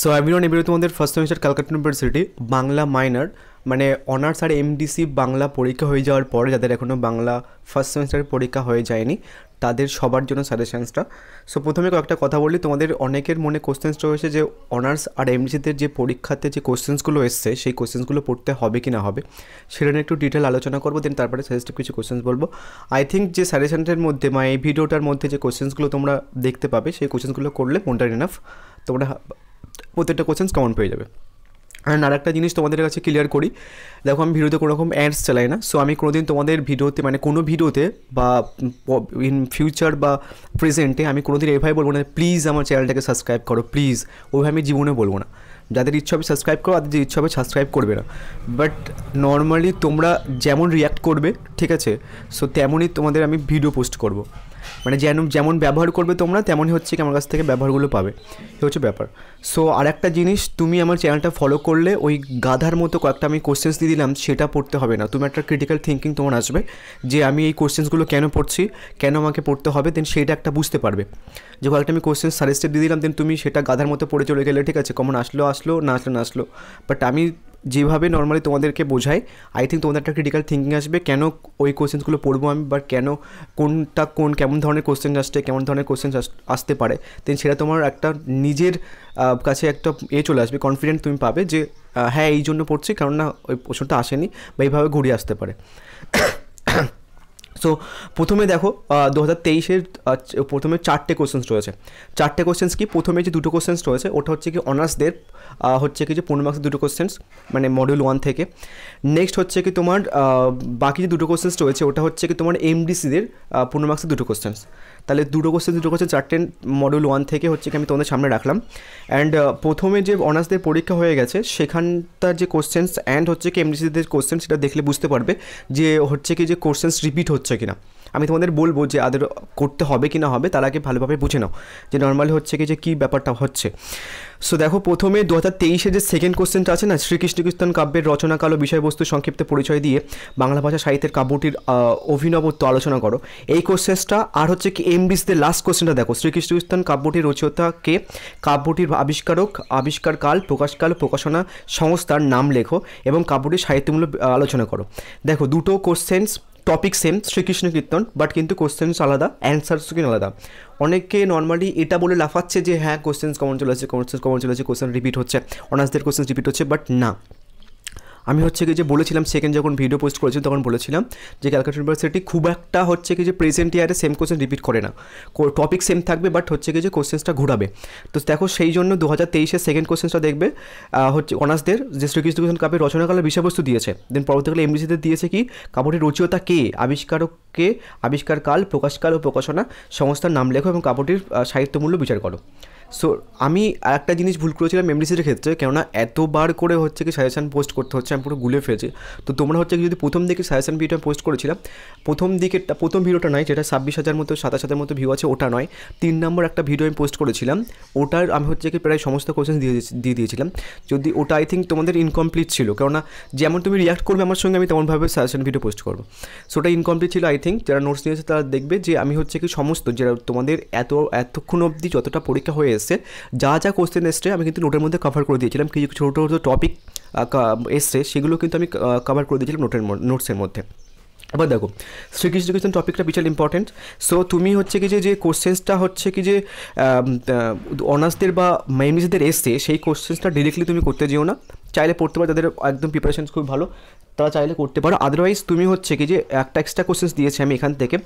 so everyone এবারে তোমাদের first semester Calcutta University Bangla minor মানে অনার্স আর এমডিসি বাংলা পরীক্ষা হয়ে যাওয়ার পরে যাদের এখনও বাংলা ফার্স্ট সেমিস্টারের পরীক্ষা হয়ে যায়নি তাদের সবার জন্য সাজেশানসটা সো প্রথমে কয়েকটা কথা বলি তোমাদের অনেকের মনে কোশ্চেন্সটা রয়েছে যে অনার্স আর এমডিসিতে যে পরীক্ষাতে যে কোশ্চেন্সগুলো এসছে সেই কোশ্চেন্সগুলো পড়তে হবে কি না হবে সেটা নিয়ে একটু ডিটেল আলোচনা করবো দেন তারপরে সাজেস্টিভ কিছু কোশ্চেন্স বলবো আই থিঙ্ক যে সাজেশানটার মধ্যে বা মানে এই ভিডিওটার মধ্যে যে কোশ্চেন্সগুলো তোমরা দেখতে পাবে সেই কোশ্চেন্সগুলো করলে মোটার ইনাফ তোমরা প্রত্যেকটা কোশ্চেন্স কমন পেয়ে যাবে অ্যান্ড আর একটা জিনিস তোমাদের কাছে ক্লিয়ার করি দেখো আমি ভিডিওতে কোনো রকম অ্যাডস চালাই না সো আমি কোনোদিন তোমাদের ভিডিওতে মানে কোনো ভিডিওতে বা ইন ফিউচার বা প্রেজেন্টে আমি কোনোদিন এভাবে বলবো না প্লিজ আমার চ্যানেলটাকে সাবস্ক্রাইব করো প্লিজ ওইভাবে আমি জীবনে বলবো না যাদের ইচ্ছা হবে সাবস্ক্রাইব করো তাদের যে ইচ্ছা হবে সাবস্ক্রাইব করবে না বাট নর্মালি তোমরা যেমন রিয়্যাক্ট করবে ঠিক আছে সো তেমনই তোমাদের আমি ভিডিও পোস্ট করবো মানে যেন যেমন ব্যবহার করবে তোমরা তেমনই হচ্ছে কি আমার কাছ থেকে ব্যবহারগুলো পাবে এ হচ্ছে ব্যাপার সো আর একটা জিনিস তুমি আমার চ্যানেলটা ফলো করলে ওই গাধার মতো কয়েকটা আমি কোশ্চেন্স দিয়ে দিলাম সেটা পড়তে হবে না তুমি একটা ক্রিটিক্যাল থিঙ্কিং তোমার আসবে যে আমি এই কোশ্চেন্সগুলো কেন পড়ছি কেন আমাকে পড়তে হবে দেন সেটা একটা বুঝতে পারবে যে কয়েকটা আমি কোশ্চেন সাজেস্টেড দিয়ে দিলাম দেন তুমি সেটা গাধার মতো পড়ে চলে গেলে ঠিক আছে কমন আসলো আসলো না আসলো না আসলো বাট আমি যেভাবে নর্মালি তোমাদেরকে বোঝায় আই থিঙ্ক তোমাদের একটা ক্রিটিক্যাল থিঙ্কিং আসবে কেন ওই কোশ্চেন্সগুলো পড়বো আমি বা কেন কোনটা কোন কেমন ধরনের কোশ্চেন আসছে কেমন ধরনের কোশ্চেন আসতে পারে দেন সেটা তোমার একটা নিজের কাছে একটা এ চলে আসবে কনফিডেন্ট তুমি পাবে যে হ্যাঁ এই জন্য পড়ছি কারণ না ওই প্রশ্নটা আসেনি বা এইভাবে ঘুরিয়ে আসতে পারে সো প্রথমে দেখো দু হাজার তেইশের প্রথমে চারটে কোশ্চেন্স রয়েছে চারটে কোশ্চেন্স কি প্রথমে যে দুটো কোশ্চেন্স রয়েছে ওটা হচ্ছে কি অনার্সদের হচ্ছে কি যে পনেরো মার্ক্সের দুটো কোশ্চেন্স মানে মডিউল ওয়ান থেকে নেক্সট হচ্ছে কি তোমার বাকি যে দুটো কোশ্চেন্স রয়েছে ওটা হচ্ছে কি তোমার এমডিসিদের পনেরো মার্ক্সের দুটো কোশ্চেন্স তাহলে দুটো কোশ্চেন দুটো কোশ্চেন চারটে মডিউল ওয়ান থেকে হচ্ছে কি আমি তোমাদের সামনে রাখলাম অ্যান্ড প্রথমে যে অনার্সদের পরীক্ষা হয়ে গেছে সেখানটার যে কোশ্চেন্স অ্যান্ড হচ্ছে কি এমডিসিদের কোশ্চেন সেটা দেখলে বুঝতে পারবে যে হচ্ছে কি যে কোশ্চেন্স রিপিট হচ্ছে কিনা আমি তোমাদের বলবো যে আদের করতে হবে কি না হবে তার আগে ভালোভাবে বুঝে নাও যে নর্মালি হচ্ছে কি যে কী ব্যাপারটা হচ্ছে সো দেখো প্রথমে দু হাজার তেইশে যে সেকেন্ড কোশ্চেনটা আছে না শ্রীকৃষ্ণকৃষ্ণন কাব্যের রচনাকাল ও বিষয়বস্তু সংক্ষিপ্ত পরিচয় দিয়ে বাংলা ভাষা সাহিত্যের কাব্যটির অভিনবত্ব আলোচনা করো এই কোশ্চেনটা আর হচ্ছে কি এমবিসদের লাস্ট কোশ্চেনটা দেখো শ্রীকৃষ্ণকৃষ্ণন কাব্যটির রচয়িতাকে কাব্যটির আবিষ্কারক আবিষ্কারকাল প্রকাশকাল প্রকাশনা সংস্থার নাম লেখো এবং কাব্যটির সাহিত্যমূলক আলোচনা করো দেখো দুটো questions topic same Srikrishna Kirtan but কিন্তু কোশ্চেন্স আলাদা অ্যান্সার্স কিন্তু আলাদা অনেকে নর্মালি এটা বলে লাফাচ্ছে যে হ্যাঁ কোশ্চেন্স কমন চলে আসছে কোশ্চেন্স কমন চলে আসছে কোশ্চেন রিপিট হচ্ছে অনার্সদের কোশ্চেন রিপিট হচ্ছে বাট না আমি হচ্ছে কি যে বলেছিলাম সেকেন্ড যখন ভিডিও পোস্ট করেছি তখন বলেছিলাম যে ক্যালকাটা ইউনিভার্সিটি খুব একটা হচ্ছে কি যে প্রেজেন্ট ইয়ারে সেম কোশ্চেন রিপিট করে না টপিক সেম থাকবে বাট হচ্ছে কি যে কোশ্চেন্সটা ঘুরাবে তো দেখো সেই জন্য দু হাজার তেইশের সেকেন্ড কোশ্চেন্সটা দেখবে হচ্ছে অনার্সদের যে শ্রীকৃষ্ণ কিষণ কাপের রচনাকালের বিষয়বস্তু দিয়েছে দেন পরবর্তীকালে এমডিসিতে দিয়েছে কি কাপড়ের রচিয়তা কে আবিষ্কারককে আবিষ্কারকাল প্রকাশকাল ও প্রকাশনা সংস্থার নাম লেখো এবং কাপড়টির সাহিত্যমূল্য বিচার করো সো আমি একটা জিনিস ভুল করেছিলাম মেমরিসের ক্ষেত্রে কেননা এতবার করে হচ্ছে কি সাজেশান পোস্ট করতে হচ্ছে আমি পুরো গুলে ফেলেছি তো তোমরা হচ্ছে যদি প্রথম দিকে সাজেশান ভিডিওটা পোস্ট করেছিলাম প্রথম দিকে প্রথম ভিডিওটা নয় যেটা ছাব্বিশ হাজার মতো সাতাশ হাজার মতো ভিউ আছে ওটা নয় তিন নম্বর একটা ভিডিও আমি পোস্ট করেছিলাম ওটার আমি হচ্ছে কি প্রায় সমস্ত কোয়েশ্চেন দিয়ে দিয়ে দিয়েছিলাম যদি ওটা আই থিঙ্ক তোমাদের ইনকমপ্লিট ছিল কেননা যেমন তুমি রিয়াক্ট করবে আমার সঙ্গে আমি তেমনভাবে সাজেশান ভিডিও পোস্ট করবো সো ওটা ইনকমপ্লিট ছিল আই থিঙ্ক যারা নোটস নিয়েছে তারা দেখবে যে আমি হচ্ছে কি সমস্ত যারা তোমাদের এত এতক্ষণ অবধি যতটা পরীক্ষা হয়ে এসছে যা যা কোশ্চেন এসছে আমি কিন্তু নোটের মধ্যে কভার করে দিয়েছিলাম কিছু ছোটো ছোটো টপিক এসছে সেগুলো কিন্তু আমি কভার করে দিয়েছিলাম নোটের নোটসের মধ্যে আবার দেখো শ্রীকৃষ্ণ এডুকেশন টপিকটা বিশাল ইম্পর্টেন্ট সো তুমি হচ্ছে কি যে কোশ্চেন্সটা হচ্ছে কি যে অনার্সদের বা মেমিসদের এসছে সেই কোশ্চেন্সটা ডিরেক্টলি তুমি করতে যেও না চাইলে পড়তে পারো তাদের একদম প্রিপারেশন খুব ভালো তারা চাইলে করতে পারো আদারওয়াইজ তুমি হচ্ছে কি যে একটা এক্সট্রা কোশ্চেন্স দিয়েছি আমি এখান থেকে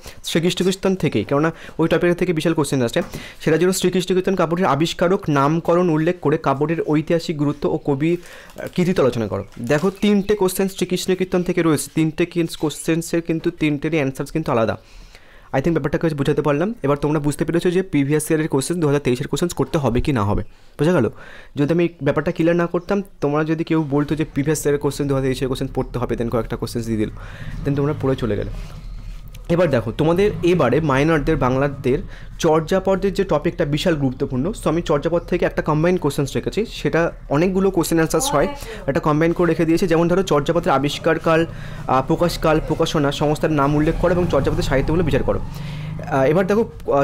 কীর্তন থেকেই কেননা ওই টপিক থেকে বিশাল কোশ্চেন আসছে সেটার জন্য কীর্তন কাপড়ের আবিষ্কারক নামকরণ উল্লেখ করে কাপড়ের ঐতিহাসিক গুরুত্ব ও কবি কৃতিত্ব আলোচনা করো দেখো তিনটে কোশ্চেন শ্রীকৃষ্ণকীর্তন থেকে রয়েছে তিনটে কোশ্চেন্সের কিন্তু তিনটেরই অ্যান্সার কিন্তু আলাদা আই থিঙ্ক ব্যাপারটাকে বুঝাতে পারলাম এবার তোমরা বুঝতে পেরেছো যে প্রিভিয়াস ইয়ারের কোশ্চেন দু হাজার তেইশের কোশ্চেন করতে হবে কি না হবে বোঝা গেল যদি আমি ব্যাপারটা ক্লিয়ার না করতাম তোমরা যদি কেউ বলতো যে প্রিভিয়াস ইয়ারের কোশ্চেন দু হাজার তেইশের কোশ্চেন পড়তে হবে দেন কয়েকটা কোশ্চেন দিয়ে দিল দেন তোমরা পড়ে চলে গেলে এবার দেখো তোমাদের এবারে মাইনারদের বাংলাদের চর্যাপদের যে টপিকটা বিশাল গুরুত্বপূর্ণ সো আমি চর্যাপদ থেকে একটা কম্বাইন কোশ্চেন্স রেখেছি সেটা অনেকগুলো কোশ্চেন অ্যান্সার্স oh, হয় একটা কম্বাইন করে রেখে দিয়েছে যেমন ধরো চর্যাপদের আবিষ্কারকাল প্রকাশকাল প্রকাশনা সংস্থার নাম উল্লেখ করো এবং চর্যাপদের সাহিত্যগুলো বিচার করো এবার দেখো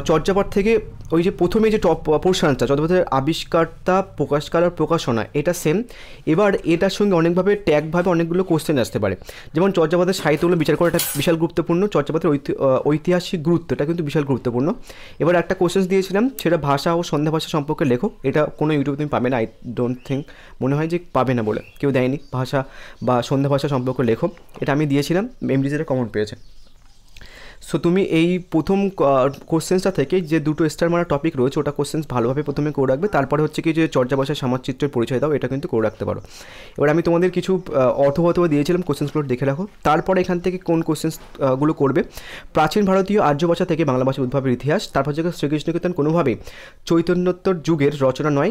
চর্যাপাট থেকে ওই যে প্রথমে যে টপ পোর্শনটা চর্যাপাতের আবিষ্কারতা প্রকাশকাল আর প্রকাশনা এটা সেম এবার এটার সঙ্গে অনেকভাবে ট্যাগভাবে অনেকগুলো কোশ্চেন আসতে পারে যেমন চর্যাপথের সাহিত্যগুলো বিচার করা একটা বিশাল গুরুত্বপূর্ণ চর্যাপাতের ঐতিহাসিক গুরুত্ব এটা কিন্তু বিশাল গুরুত্বপূর্ণ এবার একটা কোশ্চেন দিয়েছিলাম সেটা ভাষা ও সন্ধ্যা ভাষা সম্পর্কে লেখো এটা কোনো ইউটিউবে তুমি পাবে না আই ডোন্ট থিঙ্ক মনে হয় যে পাবে না বলে কেউ দেয়নি ভাষা বা সন্ধ্যা ভাষা সম্পর্কে লেখো এটা আমি দিয়েছিলাম এমডিজিটা কমন পেয়েছে সো তুমি এই প্রথম কোশ্চেন্সটা থেকে যে দুটো স্টার মারা টপিক রয়েছে ওটা কোশ্চেন্স ভালোভাবে প্রথমে করে রাখবে তারপরে হচ্ছে কি যে চর্যাভাষায় সমাজচিত্রের পরিচয় দাও এটা কিন্তু করে রাখতে পারো এবার আমি তোমাদের কিছু অর্থগত দিয়েছিলাম কোশ্চেন্সগুলো দেখে রাখো তারপরে এখান থেকে কোন কোশ্চেন্সগুলো করবে প্রাচীন ভারতীয় আর্য ভাষা থেকে বাংলা ভাষার উদ্ভবের ইতিহাস তারপর হচ্ছে শ্রীকৃষ্ণকেতন কোনোভাবে চৈতন্যোত্তর যুগের রচনা নয়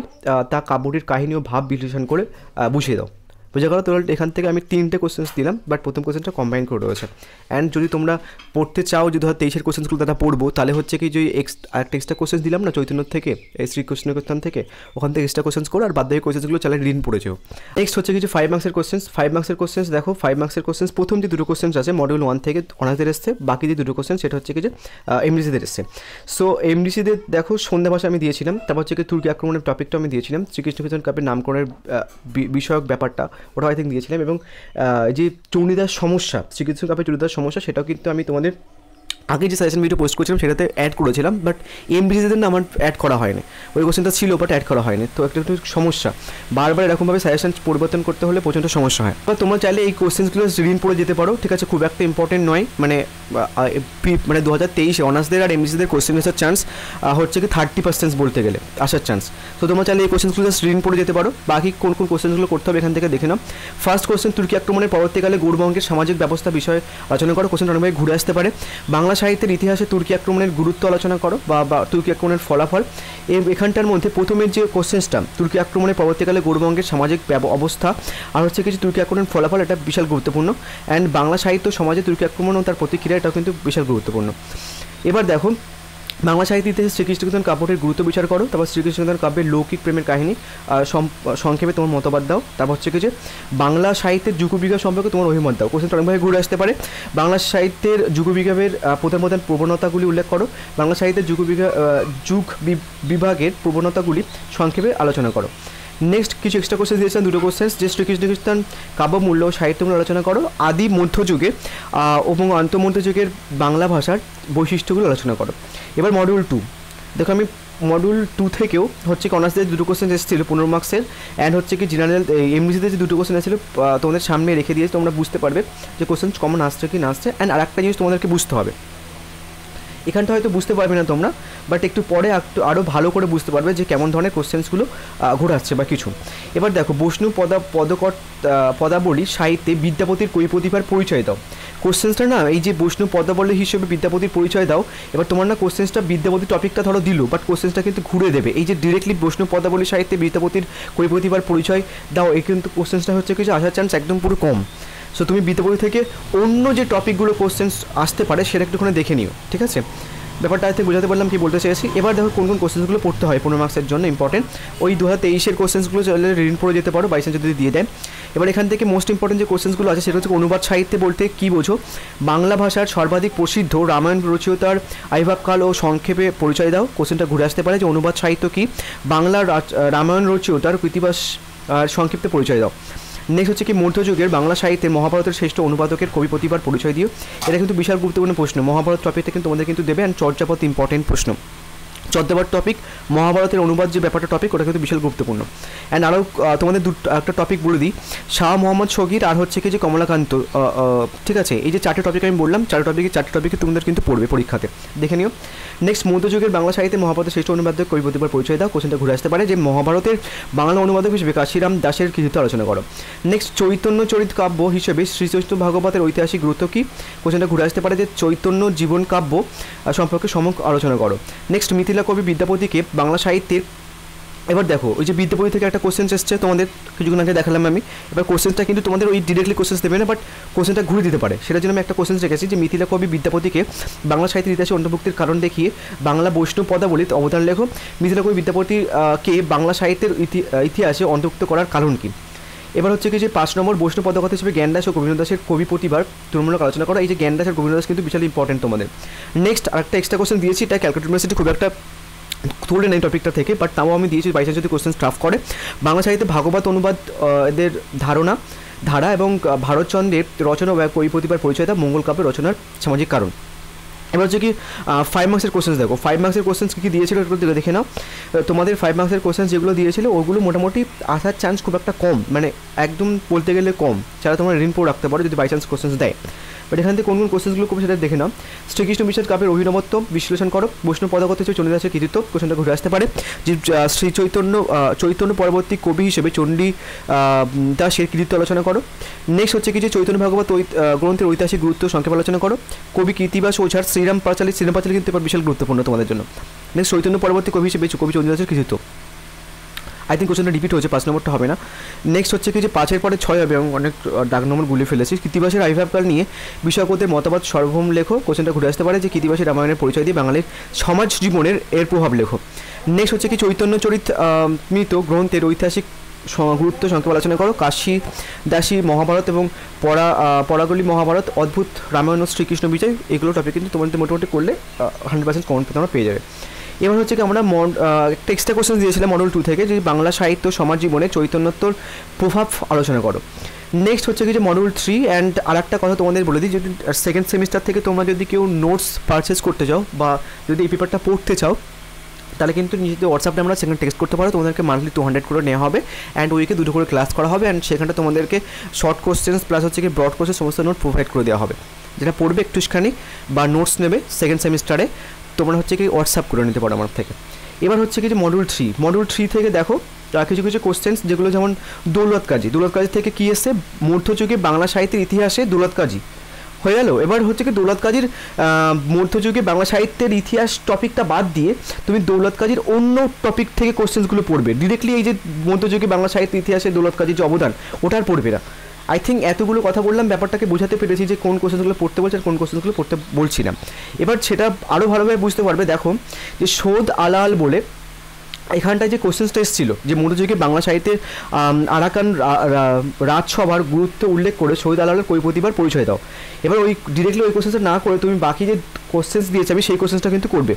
তা কাব্যটির কাহিনী ও ভাব বিশ্লেষণ করে বুঝিয়ে দাও বোঝা গেল তোমরা এখান থেকে আমি তিনটে কোশ্চেন্স দিলাম বাট প্রথম কোশ্চেনটা কম্বাইন করে রয়েছে অ্যান্ড যদি তোমরা পড়তে চাও যদি ধর তেইশের কোশ্চেনগুলো তারা পড়বো তাহলে হচ্ছে কি যে এক্স আর এক্সট্রা কোশ্চেন্স দিলাম না চৈতন্য থেকে শ্রী কৃষ্ণকস্থান থেকে ওখান থেকে এক্সট্রা কোশ্চেন্স করো আর বাদ দিয়ে কোশ্চেন্সগুলো চালে ঋণ পড়েছো নেক্সট হচ্ছে কিছু ফাইভ মার্ক্সের কোশ্চেন্স ফাইভ মার্ক্সের কোশ্চেন্স দেখো ফাইভ মার্ক্সের কোশ্চেন্স প্রথম যে দুটো কোশ্চেন্স আছে মডিউল ওয়ান থেকে অনার্সদের এসছে বাকি যে দুটো কোশ্চেন সেটা হচ্ছে কি যে এমডিসিদের এসছে সো এমডিসিদের দেখো সন্ধ্যা ভাষা আমি দিয়েছিলাম তারপর হচ্ছে কি তুর্কি আক্রমণের টপিকটা আমি দিয়েছিলাম শ্রীকৃষ্ণ কৃষ্ণ কাপের নামকরণের বিষয়ক ব্যাপারটা ওটা আই থিঙ্ক দিয়েছিলাম এবং যে চূর্ণিদার সমস্যা চিকিৎসক কাপের চূর্ণিদার সমস্যা সেটাও কিন্তু আমি তোমাদের আগে যে সাজেশন ভিডিও পোস্ট করছিলাম সেটাতে অ্যাড করেছিলাম বাট এমবিসিদের না আমার অ্যাড করা হয়নি ওই কোশ্চেনটা ছিল বাট অ্যাড করা হয়নি তো একটা একটু সমস্যা বারবার এরকমভাবে সাজেশন পরিবর্তন করতে হলে প্রচণ্ড সমস্যা হয় বা তোমরা চাইলে এই কোশ্চেনগুলো রিন পড়ে যেতে পারো ঠিক আছে খুব একটা ইম্পর্টেন্ট নয় মানে মানে দু হাজার তেইশে অনার্সদের আর এমবিসিদের কোশ্চেন আসার চান্স হচ্ছে কি থার্টি পার্সেন্ট বলতে গেলে আসার চান্স তো তোমরা চাইলে এই কোশ্চেনগুলো রিন পড়ে যেতে পারো বাকি কোন কোন কোশ্চেনগুলো করতে হবে এখান থেকে দেখে নাও ফার্স্ট কোশ্চেন তুর্কি আক্রমণের পরবর্তীকালে গৌরবঙ্গের সামাজিক ব্যবস্থা বিষয়ে আলোচনা করো কোশ্চেন অনেকভাবে ঘুরে আসতে পারে বাংলা বাংলা সাহিত্যের ইতিহাসে তুর্কি আক্রমণের গুরুত্ব আলোচনা করো বা তুর্কি আক্রমণের ফলাফল এখানটার মধ্যে প্রথমের যে কোশ্চেন্সটা তুর্কি আক্রমণের পরবর্তীকালে গৌরবঙ্গের সামাজিক অবস্থা আর হচ্ছে কিছু তুর্কি আক্রমণের ফলাফল এটা বিশাল গুরুত্বপূর্ণ অ্যান্ড বাংলা সাহিত্য সমাজে তুর্কি আক্রমণ ও তার প্রতিক্রিয়া এটাও কিন্তু বিশাল গুরুত্বপূর্ণ এবার দেখো বাংলা সাহিত্য ইতিহাসে শ্রীকৃষ্ণ কাব্যটির গুরুত্ব বিচার করো তারপর শ্রীকৃষ্ণ কাব্যের লৌকিক প্রেমের কাহিনী সংক্ষেপে তোমার মতবাদ দাও তারপর হচ্ছে কি যে বাংলা সাহিত্যের যুগবিজ্ঞাপ সম্পর্কে তোমার অভিমত দাও কোশ্চেন অনেকভাবে ঘুরে আসতে পারে বাংলা সাহিত্যের যুগবিজ্ঞাপের প্রধান প্রধান প্রবণতাগুলি উল্লেখ করো বাংলা সাহিত্যের যুগ যুগ বিভাগের প্রবণতাগুলি সংক্ষেপে আলোচনা করো নেক্সট কিছু এক্সট্রা কোশ্চেন দিয়েছেন দুটো কোশ্চেন যে শ্রীকৃষ্ণকৃষ্ণান কাব্য মূল্য ও সাহিত্য মূল্য আলোচনা করো আদি মধ্যযুগে এবং মধ্যযুগের বাংলা ভাষার বৈশিষ্ট্যগুলো আলোচনা করো এবার মডিউল টু দেখো আমি মডিউল টু থেকেও হচ্ছে কি অনার্সদের দুটো কোশ্চেন এসেছিল পনেরো মার্কসের অ্যান্ড হচ্ছে কি জেনারেল এমবিসিতে যে দুটো কোশ্চেন এসেছিল তোমাদের সামনে রেখে দিয়েছে তোমরা বুঝতে পারবে যে কোশ্চেন কমন আসছে কি না আসছে অ্যান্ড আরেকটা জিনিস তোমাদেরকে বুঝতে হবে এখানটা হয়তো বুঝতে পারবে না তোমরা বাট একটু পরে আরও ভালো করে বুঝতে পারবে যে কেমন ধরনের কোশ্চেন্সগুলো ঘোরাচ্ছে বা কিছু এবার দেখো বৈষ্ণু পদা পদকট পদাবলী সাহিত্যে বিদ্যাপতির কবি প্রতিভার পরিচয় দাও কোশ্চেন্সটা না এই যে বৈষ্ণব পদাবলী হিসেবে বিদ্যাপতির পরিচয় দাও এবার তোমার না কোশ্চেন্সটা বিদ্যাপতির টপিকটা ধরো দিল বাট কোশ্চেন্সটা কিন্তু ঘুরে দেবে এই যে ডিরেক্টলি বৈষ্ণব পদাবলী সাহিত্যে বিদ্যাপতির কবি প্রতিভার পরিচয় দাও এই কিন্তু কোশ্চেন্সটা হচ্ছে কিছু আসার চান্স একদম পুরো কম সো তুমি বিতে বই থেকে অন্য যে টপিকগুলো কোশ্চেন্স আসতে পারে সেটা একটুখানি দেখে নিও ঠিক আছে ব্যাপারটা আজকে বোঝাতে পারলাম কি বলতে চেয়েছি এবার দেখো কোন কোন কোশ্চেন্সগুলো পড়তে হয় পনেরো মার্কসের জন্য ইম্পর্টেন্ট ওই দু হাজার তেইশের কোশ্চেন্সগুলো চলে রিডিং পড়ে যেতে পারো বাইসেন্স যদি দিয়ে দেয় এবার এখান থেকে মোস্ট ইম্পর্টেন্ট যে কোশ্চেন্সগুলো আছে সেটা হচ্ছে অনুবাদ সাহিত্যে বলতে কী বোঝো বাংলা ভাষার সর্বাধিক প্রসিদ্ধ রামায়ণ রচয়িতার আইভাবকাল ও সংক্ষেপে পরিচয় দাও কোশ্চেনটা ঘুরে আসতে পারে যে অনুবাদ সাহিত্য কী বাংলার রামায়ণ রচয়িতার কৃতিবাস সংক্ষিপ্তে পরিচয় দাও নেক্সট হচ্ছে কি মধ্যযুগের বাংলা সাহিত্যে মহাভারতের শ্রেষ্ঠ অনুবাদকের কবি প্রতিভার পরিচয় দিও এটা কিন্তু বিশাল গুরুত্বপূর্ণ প্রশ্ন মহাভারত টপিকটা কিন্তু তোমাদের কিন্তু দেবে অ্যান্ড চর্যাপথ ইম্পর্টেন্ট প্রশ্ন চোদ্দ টপিক মহাভারতের অনুবাদ যে ব্যাপারটা টপিক ওটা কিন্তু বিশাল গুরুত্বপূর্ণ অ্যান্ড আরও তোমাদের দু একটা টপিক বলে দিই শাহ মোহাম্মদ শকির আর হচ্ছে কি যে কমলাকান্ত ঠিক আছে এই যে চারটে টপিক আমি বললাম চারটে টপিকে চারটে টপিকে তোমাদের কিন্তু পড়বে পরীক্ষাতে দেখে নিও নেক্সট মধ্যযুগের বাংলা সাহিত্যে মহাভারতের শ্রেষ্ঠ অনুবাদক কবি পরিচয় দাও কোশ্চেনটা ঘুরে আসতে পারে যে মহাভারতের বাংলা অনুবাদক হিসেবে কাশিরাম দাসের কৃতিত্ব আলোচনা করো নেক্সট চৈতন্য চরিত কাব্য হিসেবে শ্রীচৈতন্য ভাগবতের ঐতিহাসিক গুরুত্ব কী কোশ্চেনটা ঘুরে আসতে পারে যে চৈতন্য জীবন কাব্য সম্পর্কে সমক আলোচনা করো নেক্সট মিথিলা মহিলা কবি বিদ্যাপতিকে বাংলা সাহিত্যের এবার দেখো ওই যে বিদ্যাপতি থেকে একটা কোশ্চেন এসছে তোমাদের কিছুক্ষণ আগে দেখালাম আমি এবার কোশ্চেনটা কিন্তু তোমাদের ওই ডিরেক্টলি কোশ্চেন দেবে না বাট কোশ্চেনটা ঘুরে দিতে পারে সেটার জন্য আমি একটা কোশ্চেন রেখেছি যে মিথিলা কবি বিদ্যাপতিকে বাংলা সাহিত্যের ইতিহাসে অন্তর্ভুক্তির কারণ দেখিয়ে বাংলা বৈষ্ণব পদাবলীতে অবদান লেখো মিথিলা কবি বিদ্যাপতি কে বাংলা সাহিত্যের ইতিহাসে অন্তর্ভুক্ত করার কারণ কী এবার হচ্ছে কি যে পাঁচ নম্বর বৈষ্ণব পদকথা হিসেবে জ্ঞানদাস ও গোবিন্দ দাসের কবি প্রতিভার তুলমূলক আলোচনা করা এই যে জ্ঞানদাস আর গোবিন্দ দাস কিন্তু বিশাল ইম্পর্টেন্ট তোমাদের নেক্সট আরেকটা এক্সট্রা কোশ্চেন দিয়েছি এটা ক্যালকুলেট ইউনিভার্সিটি খুব একটা তুলে নেই টপিকটা থেকে বাট তাও আমি দিয়েছি বাইশ যদি কোশ্চেন স্টাফ করে বাংলা সাহিত্যে ভাগবত অনুবাদ এদের ধারণা ধারা এবং ভারতচন্দ্রের রচনা ও কবি প্রতিভার পরিচয়তা মঙ্গল কাব্যের রচনার সামাজিক কারণ এবার হচ্ছে কি ফাইভ মার্ক্সের কোশ্চেন্স দেখো ফাইভ মার্ক্সের কোশ্চেন্স কী দিয়েছিল একটু দেখে নাও তোমাদের ফাইভ মার্ক্সের কোশ্চেন্স যেগুলো দিয়েছিল ওগুলো মোটামুটি আসার চান্স খুব একটা কম মানে একদম বলতে গেলে কম যারা তোমার ঋণ পড়ে রাখতে পারো যদি বাই চান্স কোশ্চেন্স দেয় বাট এখান থেকে কোন কোন কোশ্চেন্সগুলো খুব সেটা দেখে নাও শ্রীকৃষ্ণ বিশ্বাস কাপের অভিনবত্ব বিশ্লেষণ করো বৈষ্ণব পদাগত হিসেবে চণ্ডীদাসের কৃতিত্ব কোশ্চেনটা ঘুরে আসতে পারে যে শ্রী চৈতন্য চৈতন্য পরবর্তী কবি হিসেবে চণ্ডী দাসের কৃতিত্ব আলোচনা করো নেক্সট হচ্ছে কি যে চৈতন্য ভাগবত গ্রন্থের ঐতিহাসিক গুরুত্ব সংক্ষেপ আলোচনা করো কবি কীর্তিবাস ওঝার শ্রী শ্রীরাম পাঁচালী শ্রীরাম পাঁচালী কিন্তু এবার বিশাল গুরুত্বপূর্ণ তোমাদের জন্য নেক্সট চৈতন্য পরবর্তী কবি হিসেবে কবি চৌধুরী তো আই থিঙ্ক কোশ্চেনটা রিপিট হয়েছে পাঁচ নম্বরটা হবে না নেক্সট হচ্ছে কি যে পাঁচের পরে ছয় হবে এবং অনেক ডাক নম্বর গুলি ফেলেছি কৃতিবাসের আবির্ভাবকাল নিয়ে বিষয়কদের মতামত সর্বভৌম লেখো কোশ্চেনটা ঘুরে আসতে পারে যে কৃতিবাসী রামায়ণের পরিচয় দিয়ে বাঙালির সমাজ জীবনের এর প্রভাব লেখো নেক্সট হচ্ছে কি চৈতন্য চরিত্র মৃত গ্রন্থের ঐতিহাসিক গুরুত্ব সংক্ষেপ আলোচনা করো কাশী দাসী মহাভারত এবং পড়া পড়াগুলি মহাভারত অদ্ভুত রামায়ণ শ্রীকৃষ্ণ বিজয় এগুলো টপিক কিন্তু তোমাদের মোটামুটি করলে হান্ড্রেড পার্সেন্ট কমন আমরা পেয়ে যাবে এবার হচ্ছে কি আমরা একটা এক্সট্রা কোশ্চেন দিয়েছিলাম মডেল টু থেকে যে বাংলা সাহিত্য সমাজ জীবনে চৈতন্যত্বর প্রভাব আলোচনা করো নেক্সট হচ্ছে কি যে মডিউল থ্রি অ্যান্ড আর একটা কথা তোমাদের বলে দিই যদি সেকেন্ড সেমিস্টার থেকে তোমরা যদি কেউ নোটস পারচেস করতে চাও বা যদি এই পেপারটা পড়তে চাও তাহলে কিন্তু নিজেদের হোয়াটসঅ্যাপে আমরা সেখানে টেক্সট করতে পারো তোমাদেরকে মান্থলি টু হান্ড্রেড করে নেওয়া হবে অ্যান্ড উইকে দুটো করে ক্লাস করা হবে অ্যান্ড সেখানটা তোমাদেরকে শর্ট কোশ্চেন্স প্লাস হচ্ছে কি ব্রড কোশ্চেন সমস্ত নোট প্রোভাইড করে দেওয়া হবে যেটা পড়বে একটুখানি বা নোটস নেবে সেকেন্ড সেমিস্টারে তোমরা হচ্ছে কি হোয়াটসঅ্যাপ করে নিতে পারো আমার থেকে এবার হচ্ছে কি যে মডিউল থ্রি মডিউল থ্রি থেকে দেখো কিছু কিছু কোশ্চেন্স যেগুলো যেমন দৌলত কাজী দৌলত কাজী থেকে কী এসে মধ্যযুগে বাংলা সাহিত্যের ইতিহাসে দৌলত কাজী হয়ে গেল এবার হচ্ছে কি দৌলত কাজীর মধ্যযুগে বাংলা সাহিত্যের ইতিহাস টপিকটা বাদ দিয়ে তুমি দৌলত কাজীর অন্য টপিক থেকে কোশ্চেন্সগুলো পড়বে ডিরেক্টলি এই যে মধ্যযুগে বাংলা সাহিত্য ইতিহাসে দৌলত কাজীর যে অবদান ওটার পড়বে না আই থিঙ্ক এতগুলো কথা বললাম ব্যাপারটাকে বোঝাতে পেরেছি যে কোন কোশ্চেনগুলো পড়তে বলছে আর কোন কোশ্চেনগুলো পড়তে বলছি না এবার সেটা আরও ভালোভাবে বুঝতে পারবে দেখো যে শোধ আলাল বলে এখানটায় যে কোশ্চেনটা এসেছিলো যে মধ্যযুগে বাংলা সাহিত্যের আরাকান রাজসভার গুরুত্ব উল্লেখ করে শহীদ আলালের কই প্রতিভার পরিচয় দাও এবার ওই ডিরেক্টলি ওই কোশ্চেন্সটা না করে তুমি বাকি যে কোশ্চেন্স দিয়েছে আমি সেই কোশ্চেন্সটা কিন্তু করবে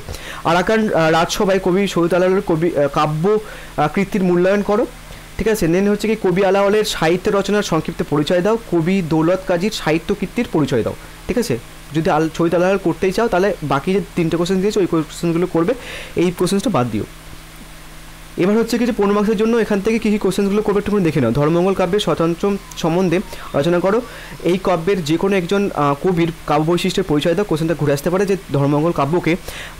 আরাকান রাজসভায় কবি শহীদ আলালের কবি কাব্য কৃতির মূল্যায়ন করো ঠিক আছে দেন হচ্ছে কি কবি আলাওয়ালের সাহিত্য রচনার সংক্ষিপ্ত পরিচয় দাও কবি দৌলত কাজীর সাহিত্য কীর্তির পরিচয় দাও ঠিক আছে যদি আল শহীদ আলাল করতেই চাও তাহলে বাকি যে তিনটে কোশ্চেন দিয়েছে ওই কোশ্চেনগুলো করবে এই কোশ্চেন্সটা বাদ দিও এবার হচ্ছে কি যে পনেরো মার্কসের জন্য এখান থেকে কী কী কোশ্চেনগুলো করবে একটু দেখে নাও ধর্মঙ্গল কাব্যের স্বতন্ত্র সম্বন্ধে আলোচনা করো এই কাব্যের যে কোনো একজন কবির কাব্য বৈশিষ্ট্যের পরিচয় দাও কোশ্চেনটা ঘুরে আসতে পারে যে ধর্মঙ্গল কাব্যকে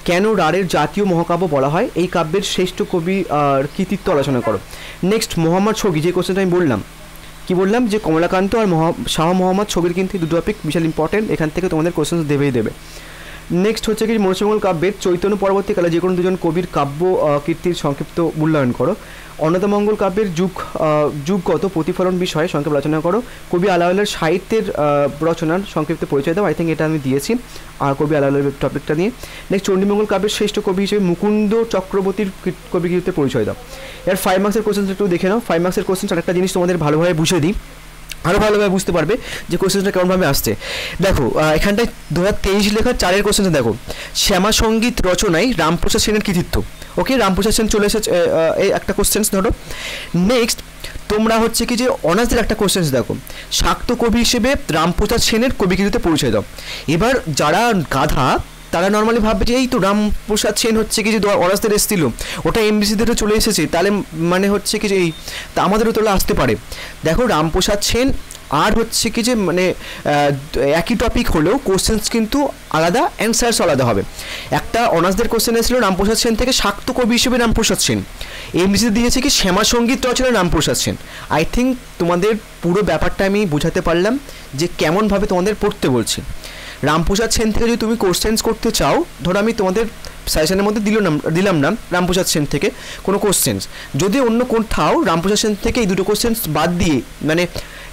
কেন রাড়ের জাতীয় মহাকাব্য বলা হয় এই কাব্যের শ্রেষ্ঠ কবি আর কৃতিত্ব আলোচনা করো নেক্সট মোহাম্মদ ছবি যে কোশ্চেনটা আমি বললাম কি বললাম যে কমলাকান্ত আর মহা শাহ মোহাম্মদ ছবির কিন্তু দুটো টপিক বিশাল ইম্পর্টেন্ট এখান থেকে তোমাদের কোশ্চেন দেবেই দেবে নেক্সট হচ্ছে কি মনুষ্যমঙ্গল কাব্যের চৈতন্য পরবর্তীকালে যে কোনো দুজন কবির কাব্য কীর্তির সংক্ষিপ্ত মূল্যায়ন করো অন্নদামঙ্গল কাব্যের যুগ যুগগত প্রতিফলন বিষয়ে সংক্ষেপ রচনা করো কবি আলাওয়ালের সাহিত্যের রচনার সংক্ষিপ্ত পরিচয় দাও আই থিঙ্ক এটা আমি দিয়েছি কবি আলাওয়ালের টপিকটা নিয়ে নেক্সট চণ্ডীমঙ্গল কাব্যের শ্রেষ্ঠ কবি হিসেবে মুকুন্দ চক্রবর্তীর কবি কীর্তির পরিচয় দাও এর ফাইভ মার্ক্সের কোশ্চেন একটু দেখে নাও ফাইভ মার্ক্সের কোশ্চেন একটা জিনিস তোমাদের ভালোভাবে বুঝে দিই আরও ভালোভাবে বুঝতে পারবে যে কোশ্চেনটা কেমনভাবে আসছে দেখো এখানটায় দু হাজার তেইশ লেখা চারের কোশ্চেনটা দেখো শ্যামা সঙ্গীত রচনায় রামপ্রসাদ সেনের কৃতিত্ব ওকে রামপ্রসাদ সেন চলে এসেছে এই একটা কোশ্চেন্স ধরো নেক্সট তোমরা হচ্ছে কি যে অনার্সের একটা কোশ্চেন্স দেখো শাক্ত কবি হিসেবে রামপ্রসাদ সেনের কবি কৃতিত্বে পৌঁছে দাও এবার যারা গাধা তারা নর্মালি ভাববে যে এই তো রামপ্রসাদ সেন হচ্ছে কি যে অরাস্তের এসেছিল ওটা এমবিসিদেরও চলে এসেছে তাহলে মানে হচ্ছে কি যে এই তা আমাদেরও তাহলে আসতে পারে দেখো রামপ্রসাদ সেন আর হচ্ছে কি যে মানে একই টপিক হলেও কোশ্চেন্স কিন্তু আলাদা অ্যান্সার্স আলাদা হবে একটা অনার্সদের কোশ্চেন এসেছিল রামপ্রসাদ সেন থেকে শাক্ত কবি হিসেবে রামপ্রসাদ সেন এমবিসি দিয়েছে কি শ্যামা সঙ্গীত রচনা রামপ্রসাদ সেন আই থিঙ্ক তোমাদের পুরো ব্যাপারটা আমি বোঝাতে পারলাম যে কেমনভাবে তোমাদের পড়তে বলছি রামপ্রসাদ সেন থেকে যদি তুমি কোশ্চেন্স করতে চাও ধরো আমি তোমাদের সাজেশনের মধ্যে দিল নাম দিলাম না রামপ্রসাদ সেন থেকে কোনো কোশ্চেন্স যদি অন্য কোথাও রামপ্রসাদ সেন থেকে এই দুটো কোশ্চেন্স বাদ দিয়ে মানে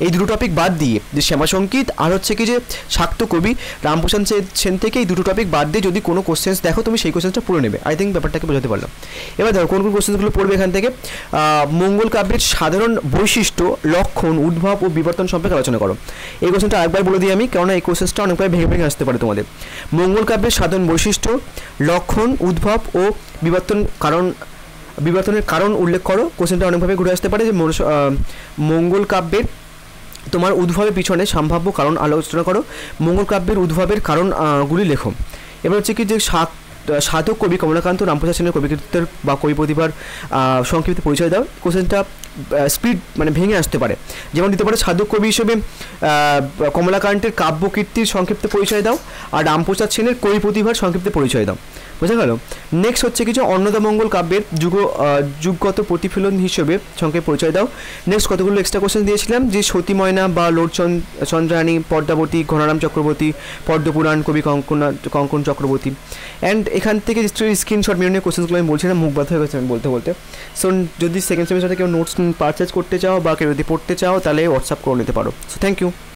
এই দুটো টপিক বাদ দিয়ে যে শ্যামা সঙ্গীত আর হচ্ছে কি যে শাক্ত কবি রামপ্রসাদ সেন থেকে এই দুটো টপিক বাদ দিয়ে যদি কোনো কোশ্চেন্স দেখো তুমি সেই কোশ্চেন্সটা পড়ে নেবে আই থিঙ্ক ব্যাপারটাকে বোঝাতে পারলাম এবার ধরো কোন কোন কোশ্চেন্সগুলো পড়বে এখান থেকে মঙ্গল কাব্যের সাধারণ বৈশিষ্ট্য লক্ষণ উদ্ভব ও বিবর্তন সম্পর্কে আলোচনা করো এই কোশ্চেনটা আরেকবার বলে দিই আমি কেননা এই কোশ্চেন্সটা অনেকবার ভেঙে ভেঙে আসতে পারে তোমাদের মঙ্গল কাব্যের সাধারণ বৈশিষ্ট্য লক্ষণ গঠন উদ্ভব ও বিবর্তন কারণ বিবর্তনের কারণ উল্লেখ করো কোশ্চেনটা অনেকভাবে ঘুরে আসতে পারে যে মঙ্গল কাব্যের তোমার উদ্ভবের পিছনে সম্ভাব্য কারণ আলোচনা করো মঙ্গল কাব্যের উদ্ভবের কারণগুলি লেখো এবার হচ্ছে কি যে সাত সাধক কবি কমলাকান্ত রামপ্রসাদ সেনের কবিকৃতের বা কবি প্রতিভার সংক্ষিপ্ত পরিচয় দাও কোশ্চেনটা স্পিড মানে ভেঙে আসতে পারে যেমন দিতে পারে সাধক কবি হিসেবে কমলাকান্তের কাব্যকীর্তির সংক্ষিপ্ত পরিচয় দাও আর রামপ্রসাদ সেনের কবি প্রতিভার সংক্ষিপ্ত পরিচয় দাও বোঝা গেল নেক্সট হচ্ছে কিছু অন্নদামঙ্গল কাব্যের যুগ যুগগত প্রতিফলন হিসেবে সঙ্গে পরিচয় দাও নেক্সট কতগুলো এক্সট্রা কোশ্চেন দিয়েছিলাম যে সতী ময়না বা লোড চন্দ্রাণী পদ্মাবতী ঘনারাম চক্রবর্তী পদ্মপুরাণ কবি কঙ্কনা কঙ্কন চক্রবর্তী অ্যান্ড এখান থেকে স্ক্রিনশট মেনে নিয়ে কোশ্চেনগুলো আমি বলছি না মুখ বাধা হয়ে গেছে আমি বলতে বলতে সো যদি সেকেন্ড সেমিস্টারে কেউ নোটস পারচেজ করতে চাও বা কেউ যদি পড়তে চাও তাহলে হোয়াটসঅ্যাপ করে নিতে পারো সো থ্যাংক ইউ